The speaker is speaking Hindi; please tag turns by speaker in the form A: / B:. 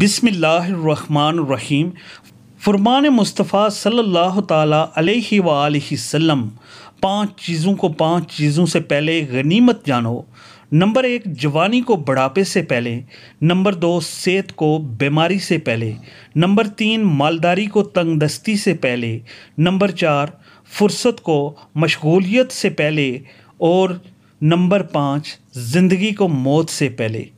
A: बिस्मिल्लाहिर्रहमानुर्रहीम फ़ुरमान मुस्तफ़ा सल्लल्लाहु अलैहि सल्लम पांच चीज़ों को पांच चीज़ों से पहले गनीमत जानो नंबर एक जवानी को बढ़ापे से पहले नंबर दो सेहत को बीमारी से पहले नंबर तीन मालदारी को तंगदस्ती से पहले नंबर चार फुर्सत को मशगूलियत से पहले और नंबर पाँच ज़िंदगी को मौत से पहले